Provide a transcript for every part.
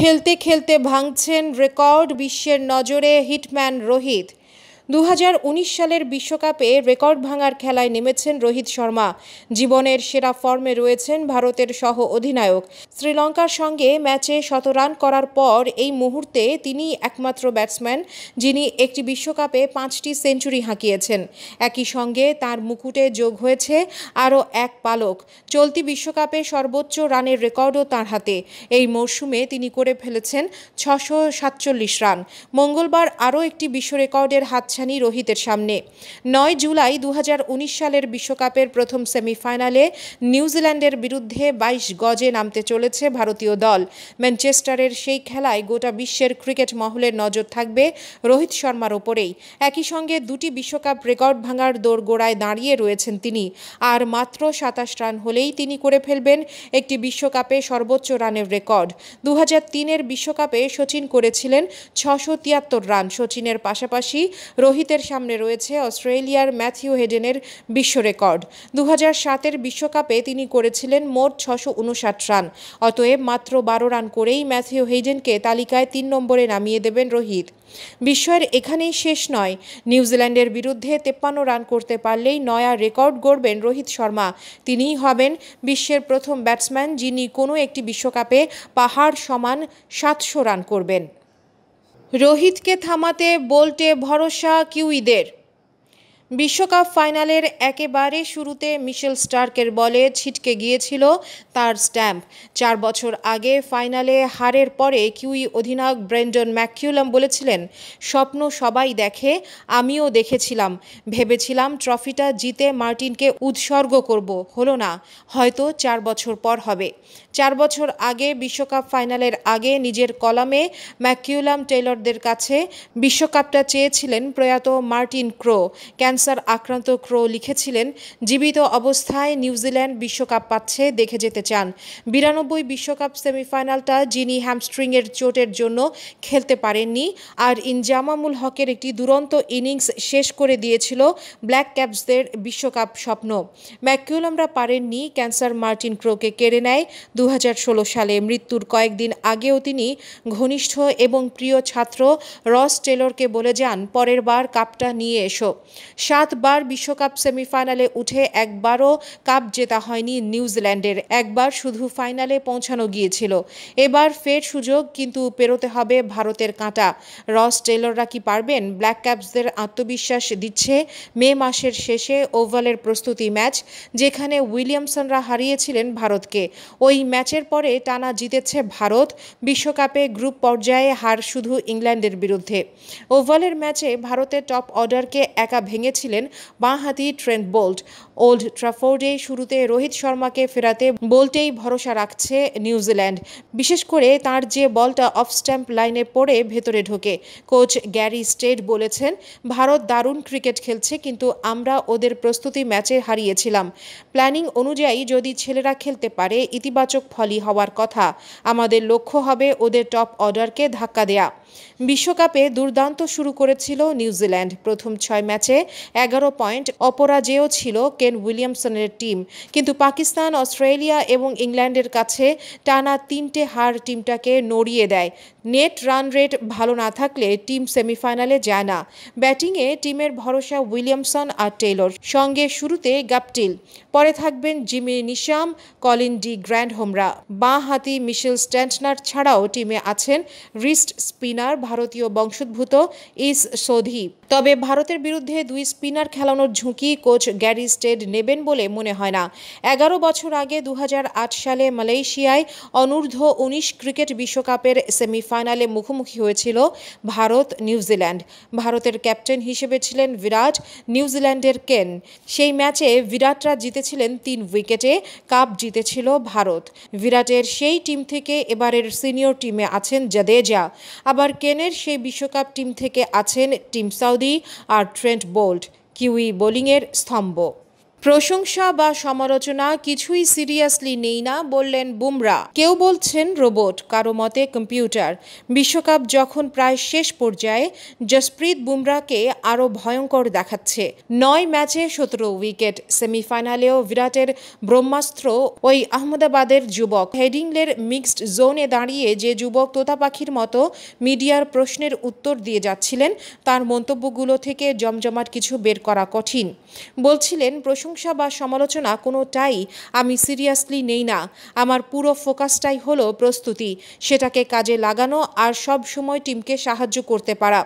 খেলতে খেলতে ভাঙছেন রেকর্ড বিশ্বের নজরে হিটম্যান রোহিত দু সালের বিশ্বকাপে রেকর্ড ভাঙার খেলায় নেমেছেন রোহিত শর্মা জীবনের সেরা ফর্মে রয়েছেন ভারতের সহ অধিনায়ক শ্রীলঙ্কার সঙ্গে ম্যাচে শতরান করার পর এই মুহূর্তে তিনি একমাত্র ব্যাটসম্যান যিনি একটি বিশ্বকাপে পাঁচটি সেঞ্চুরি হাঁকিয়েছেন একই সঙ্গে তার মুকুটে যোগ হয়েছে আরও এক পালক চলতি বিশ্বকাপে সর্বোচ্চ রানের রেকর্ডও তার হাতে এই মরশুমে তিনি করে ফেলেছেন ছশো সাতচল্লিশ রান মঙ্গলবার আরও একটি বিশ্ব রেকর্ডের হাত হাতছানি রোহিতের সামনে নয় জুলাই দু সালের বিশ্বকাপের প্রথম সেমিফাইনালে নিউজিল্যান্ডের বিরুদ্ধে বাইশ গজে নামতে চলেছে ভারতীয় দল ম্যানচেস্টারের সেই খেলায় গোটা বিশ্বের ক্রিকেট মহলের নজর থাকবে রোহিত শর্মার ওপরেই একই সঙ্গে দুটি বিশ্বকাপ রেকর্ড ভাঙার দোরগোড়ায় দাঁড়িয়ে রয়েছেন তিনি আর মাত্র সাতাশ রান হলেই তিনি করে ফেলবেন একটি বিশ্বকাপে সর্বোচ্চ রানের রেকর্ড দু তিনের বিশ্বকাপে সচিন করেছিলেন ছশো তিয়াত্তর রান সচিনের পাশাপাশি রোহিতের সামনে রয়েছে অস্ট্রেলিয়ার ম্যাথিউ হেডেনের বিশ্ব রেকর্ড দু সাতের বিশ্বকাপে তিনি করেছিলেন মোট ছশো উনষাট রান অতএব মাত্র বারো রান করেই ম্যাথিউ হেডেনকে তালিকায় তিন নম্বরে নামিয়ে দেবেন রোহিত বিশ্বের এখানেই শেষ নয় নিউজিল্যান্ডের বিরুদ্ধে তেপ্পান্ন রান করতে পারলেই নয়া রেকর্ড গড়বেন রোহিত শর্মা তিনিই হবেন বিশ্বের প্রথম ব্যাটসম্যান যিনি কোনো একটি বিশ্বকাপে পাহাড় সমান সাতশো রান করবেন রোহিতকে থামাতে বোল্টে ভরসা কিউইদের বিশ্বকাপ ফাইনালের একেবারে শুরুতে মিশেল স্টার্কের বলে ছিটকে গিয়েছিল তার স্ট্যাম্প চার বছর আগে ফাইনালে হারের পরে কিউই অধিনায়ক ব্রেন্ডন ম্যাকিউলাম বলেছিলেন স্বপ্ন সবাই দেখে আমিও দেখেছিলাম ভেবেছিলাম ট্রফিটা জিতে মার্টিনকে উৎসর্গ করব হলো না হয়তো চার বছর পর হবে চার বছর আগে বিশ্বকাপ ফাইনালের আগে নিজের কলামে ম্যাকিউলাম টেলরদের কাছে বিশ্বকাপটা চেয়েছিলেন প্রয়াত মার্টিন ক্রো ক্যান্সার আক্রান্ত ক্রো লিখেছিলেন জীবিত অবস্থায় নিউজিল্যান্ড বিশ্বকাপ পাচ্ছে দেখে যেতে চান বিরানব্বই বিশ্বকাপ সেমিফাইনালটা যিনি হ্যামস্ট্রিংয়ের চোটের জন্য খেলতে পারেননি আর ইনজামামুল হকের একটি দুরন্ত ইনিংস শেষ করে দিয়েছিল ব্ল্যাক ক্যাপসদের বিশ্বকাপ স্বপ্ন ম্যাকিউলামরা পারেননি ক্যান্সার মার্টিন ক্রোকে কেড়ে নেয় দু দু সালে মৃত্যুর কয়েকদিন আগেও তিনি ঘনিষ্ঠ এবং প্রিয় ছাত্র রস টেলরকে বলে যান পরের বার কাপটা নিয়ে এসো সাতবার বিশ্বকাপ সেমিফাইনালে উঠে একবারও কাপ জেতা হয়নি নিউজিল্যান্ডের একবার শুধু ফাইনালে পৌঁছানো গিয়েছিল এবার ফের সুযোগ কিন্তু পেরোতে হবে ভারতের কাঁটা রস টেলররা কি পারবেন ব্ল্যাক ক্যাপসদের আত্মবিশ্বাস দিচ্ছে মে মাসের শেষে ওভালের প্রস্তুতি ম্যাচ যেখানে উইলিয়ামসনরা হারিয়েছিলেন ভারতকে ওই ম্যাচের পরে টানা জিতেছে ভারত বিশ্বকাপে গ্রুপ পর্যায়ে হার শুধু ইংল্যান্ডের বিরুদ্ধে ওভালের ম্যাচে ভারতের টপ অর্ডারকে একা ভেঙেছিলেন বাঁহাতি ট্রেন্ট বোল্ট ওল্ড ট্রাফোর্ডে শুরুতে রোহিত শর্মাকে ফেরাতে বোল্টেই ভরসা রাখছে নিউজিল্যান্ড বিশেষ করে তার যে বলটা অফ স্ট্যাম্প লাইনে পড়ে ভেতরে ঢোকে কোচ গ্যারি স্টেট বলেছেন ভারত দারুণ ক্রিকেট খেলছে কিন্তু আমরা ওদের প্রস্তুতি ম্যাচে হারিয়েছিলাম প্ল্যানিং অনুযায়ী যদি ছেলেরা খেলতে পারে ইতিবাচক ইতিবাচক ফলই হওয়ার কথা আমাদের লক্ষ্য হবে ওদের টপ অর্ডারকে ধাক্কা দেয়া বিশ্বকাপে দুর্দান্ত শুরু করেছিল নিউজিল্যান্ড প্রথম ছয় ম্যাচে এগারো পয়েন্ট অপরাজেয় ছিল কেন উইলিয়ামসনের টিম কিন্তু পাকিস্তান অস্ট্রেলিয়া এবং ইংল্যান্ডের কাছে টানা তিনটে হার টিমটাকে নড়িয়ে দেয় নেট রান রেট ভালো না থাকলে টিম সেমিফাইনালে যায় না ব্যাটিংয়ে টিমের ভরসা উইলিয়ামসন আর টেলর সঙ্গে শুরুতে গাপটিল পরে থাকবেন Jimmy Neesham Colin de Grandhomme Bumrah বাঁ হাতি মিশেল স্ট্যান্টনার ছাড়াও টিমে আছেন রিস্ট স্পিনার ভারতীয় বংশোদ্ভূত ইস সোধি তবে ভারতের বিরুদ্ধে দুই স্পিনার খেলানোর ঝুঁকি কোচ গ্যারি স্টেড নেবেন বলে মনে হয় না এগারো বছর আগে দু সালে মালয়েশিয়ায় অনূর্ধ্ব উনিশ ক্রিকেট বিশ্বকাপের সেমিফাইনালে মুখোমুখি হয়েছিল ভারত নিউজিল্যান্ড ভারতের ক্যাপ্টেন হিসেবে ছিলেন বিরাট নিউজিল্যান্ডের কেন সেই ম্যাচে বিরাটরা জিতেছিলেন তিন উইকেটে কাপ জিতেছিল ভারত বিরাটের সেই টিম থেকে এবারের সিনিয়র টিমে আছেন জাদেজা আবার কেনের সেই বিশ্বকাপ টিম থেকে আছেন টিম সাউদি আর ট্রেন্ট বোল্ট কিউই বোলিংয়ের স্তম্ভ প্রশংসা বা সমালোচনা কিছুই সিরিয়াসলি নেই না বললেন বুমরা কেউ বলছেন রোবট কারো মতে কম্পিউটার বিশ্বকাপ যখন প্রায় শেষ পর্যায়ে জসপ্রীত বুমরাকে আরও ভয়ঙ্কর দেখাচ্ছে নয় ম্যাচে সতেরো উইকেট সেমিফাইনালেও বিরাটের ব্রহ্মাস্ত্র ওই আহমেদাবাদের যুবক হেডিংলের মিক্সড জোনে দাঁড়িয়ে যে যুবক তোতাপাখির মতো মিডিয়ার প্রশ্নের উত্তর দিয়ে যাচ্ছিলেন তার মন্তব্যগুলো থেকে জমজমাট কিছু বের করা কঠিন বলছিলেন প্রশ প্রশংসা বা সমালোচনা কোনোটাই আমি সিরিয়াসলি নেই না আমার পুরো ফোকাসটাই হলো প্রস্তুতি সেটাকে কাজে লাগানো আর সব সময় টিমকে সাহায্য করতে পারা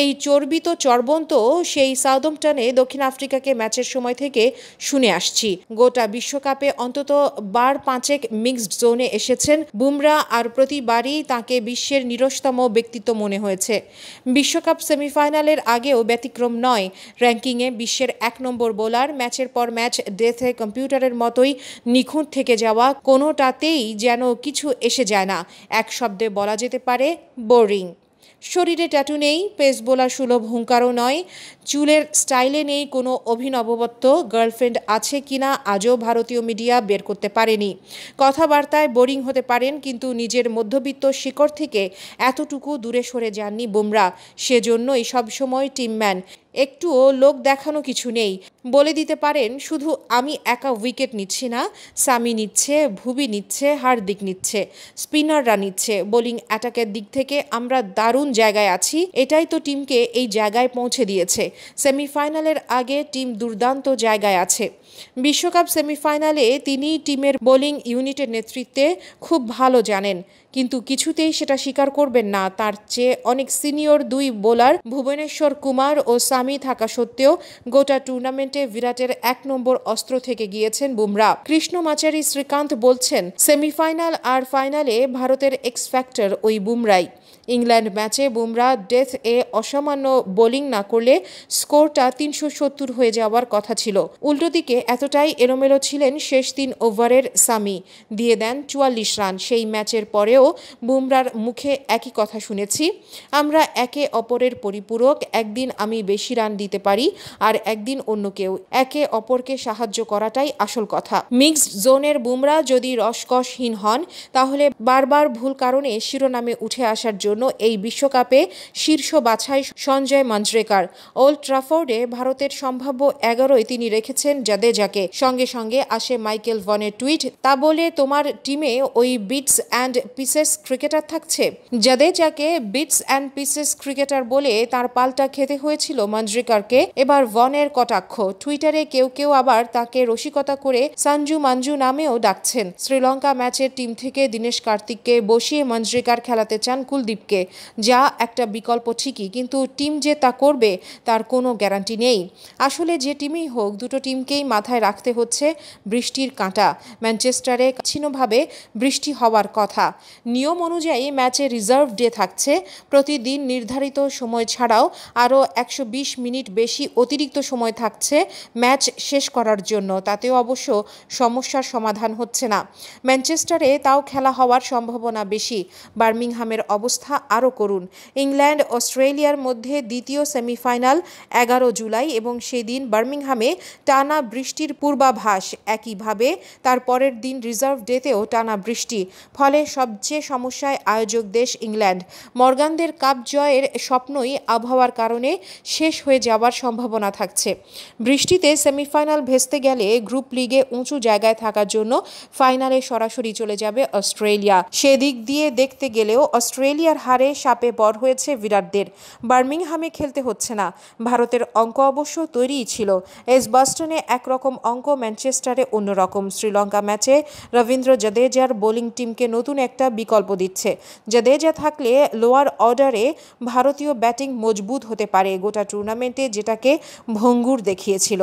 এই চর্বিত চর্বন্ত সেই সাউদম্পটনে দক্ষিণ আফ্রিকাকে ম্যাচের সময় থেকে শুনে আসছি গোটা বিশ্বকাপে অন্তত বার পাঁচেক মিক্সড জোনে এসেছেন বুমরা আর প্রতিবারই তাকে বিশ্বের নিরসতম ব্যক্তিত্ব মনে হয়েছে বিশ্বকাপ সেমিফাইনালের আগেও ব্যতিক্রম নয় র্যাঙ্কিংয়ে বিশ্বের এক নম্বর বোলার ম্যাচের পর পর ম্যাচ ডেথে কম্পিউটারের মতোই নিখুঁত থেকে যাওয়া কোনোটাতেই যেন কিছু এসে যায় না এক শব্দে বলা যেতে পারে বোরিং শরীরে ট্যাটু নেই পেস বোলার সুলভ হুঙ্কারও নয় চুলের স্টাইলে নেই কোনো অভিনবত্ব গার্লফ্রেন্ড আছে কিনা আজও ভারতীয় মিডিয়া বের করতে পারেনি কথাবার্তায় বোরিং হতে পারেন কিন্তু নিজের মধ্যবিত্ত শিকড় থেকে এতটুকু দূরে সরে যাননি বুমরা সেজন্যই সবসময় টিমম্যান একটুও লোক দেখানো কিছু নেই বলে দিতে পারেন শুধু আমি একা উইকেট নিচ্ছি না সামি নিচ্ছে ভুবি নিচ্ছে হার্দিক নিচ্ছে স্পিনাররা নিচ্ছে বোলিং অ্যাটাকের দিক থেকে আমরা দারুণ জায়গায় আছি এটাই তো টিমকে এই জায়গায় পৌঁছে দিয়েছে সেমিফাইনালের আগে টিম দুর্দান্ত জায়গায় আছে বিশ্বকাপ সেমিফাইনালে তিনি টিমের বোলিং ইউনিটের নেতৃত্বে খুব ভালো জানেন কিন্তু কিছুতেই সেটা স্বীকার করবেন না তার চেয়ে অনেক সিনিয়র দুই বোলার ভুবনেশ্বর কুমার ও সামি থাকা সত্ত্বেও গোটা টুর্নামেন্টে বিরাটের এক নম্বর অস্ত্র থেকে গিয়েছেন বুমরা কৃষ্ণ মাচারি শ্রীকান্ত বলছেন সেমিফাইনাল আর ফাইনালে ভারতের এক্স ফ্যাক্টর ওই বুমরাই ইংল্যান্ড ম্যাচে বুমরা ডেথ এ অসামান্য বোলিং না করলে স্কোরটা তিনশো সত্তর হয়ে যাওয়ার কথা ছিল উল্টো দিকে এতটাই এলোমেলো ছিলেন শেষ তিন ওভারের সামি দিয়ে দেন চুয়াল্লিশ রান সেই ম্যাচের পরেও বুমরার মুখে একই কথা শুনেছি আমরা একে অপরের পরিপূরক একদিন আমি বেশি রান দিতে পারি আর একদিন অন্য কেউ একে অপরকে সাহায্য করাটাই আসল কথা মিক্সড জোনের বুমরা যদি রসকসহীন হন তাহলে বারবার ভুল কারণে শিরোনামে উঠে আসার জন্য জন্য এই বিশ্বকাপে শীর্ষ বাছাই সঞ্জয় মাঞ্জরেকার ওল্ড ট্রাফোর্ডে ভারতের সম্ভাব্য এগারোই তিনি রেখেছেন জাদেজাকে সঙ্গে সঙ্গে আসে মাইকেল ভনের টুইট তা বলে তোমার টিমে ওই বিটস অ্যান্ড পিসেস ক্রিকেটার থাকছে জাদেজাকে বিটস অ্যান্ড পিসেস ক্রিকেটার বলে তার পাল্টা খেতে হয়েছিল মাঞ্জরিকারকে এবার ভনের কটাক্ষ টুইটারে কেউ কেউ আবার তাকে রসিকতা করে সঞ্জু মাঞ্জু নামেও ডাকছেন শ্রীলঙ্কা ম্যাচের টিম থেকে দিনেশ কার্তিককে বসিয়ে মাঞ্জরিকার খেলাতে চান কুলদীপ টিমকে যা একটা বিকল্প ঠিকই কিন্তু টিম যে তা করবে তার কোনো গ্যারান্টি নেই আসলে যে টিমই হোক দুটো টিমকেই মাথায় রাখতে হচ্ছে বৃষ্টির কাঁটা ম্যানচেস্টারে কাছিনভাবে বৃষ্টি হওয়ার কথা নিয়ম অনুযায়ী ম্যাচে রিজার্ভ ডে থাকছে প্রতিদিন নির্ধারিত সময় ছাড়াও আরও একশো মিনিট বেশি অতিরিক্ত সময় থাকছে ম্যাচ শেষ করার জন্য তাতেও অবশ্য সমস্যার সমাধান হচ্ছে না ম্যানচেস্টারে তাও খেলা হওয়ার সম্ভাবনা বেশি বার্মিংহামের অবস্থা কথা আরও করুন ইংল্যান্ড অস্ট্রেলিয়ার মধ্যে দ্বিতীয় সেমিফাইনাল এগারো জুলাই এবং সেদিন বার্মিংহামে টানা বৃষ্টির পূর্বাভাস একইভাবে তার পরের দিন রিজার্ভ ডেতেও টানা বৃষ্টি ফলে সবচেয়ে সমস্যায় আয়োজক দেশ ইংল্যান্ড মর্গানদের কাপ জয়ের স্বপ্নই আবহাওয়ার কারণে শেষ হয়ে যাওয়ার সম্ভাবনা থাকছে বৃষ্টিতে সেমিফাইনাল ভেস্তে গেলে গ্রুপ লিগে উঁচু জায়গায় থাকার জন্য ফাইনালে সরাসরি চলে যাবে অস্ট্রেলিয়া সেদিক দিয়ে দেখতে গেলেও অস্ট্রেলিয়ার হারে সাপে বর হয়েছে বিরাটদের বার্মিংহামে খেলতে হচ্ছে না ভারতের অঙ্ক অবশ্য তৈরিই ছিল এস বাস্টনে একরকম অঙ্ক ম্যানচেস্টারে অন্যরকম শ্রীলঙ্কা ম্যাচে রবীন্দ্র জাদেজার বোলিং টিমকে নতুন একটা বিকল্প দিচ্ছে জাদেজা থাকলে লোয়ার অর্ডারে ভারতীয় ব্যাটিং মজবুত হতে পারে গোটা টুর্নামেন্টে যেটাকে ভঙ্গুর দেখিয়েছিল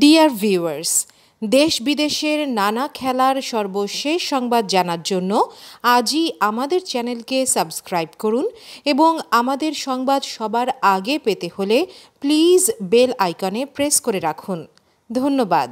ডিয়ার ভিউয়ার্স দেশ বিদেশের নানা খেলার সর্বশেষ সংবাদ জানার জন্য আজই আমাদের চ্যানেলকে সাবস্ক্রাইব করুন এবং আমাদের সংবাদ সবার আগে পেতে হলে প্লিজ বেল আইকনে প্রেস করে রাখুন ধন্যবাদ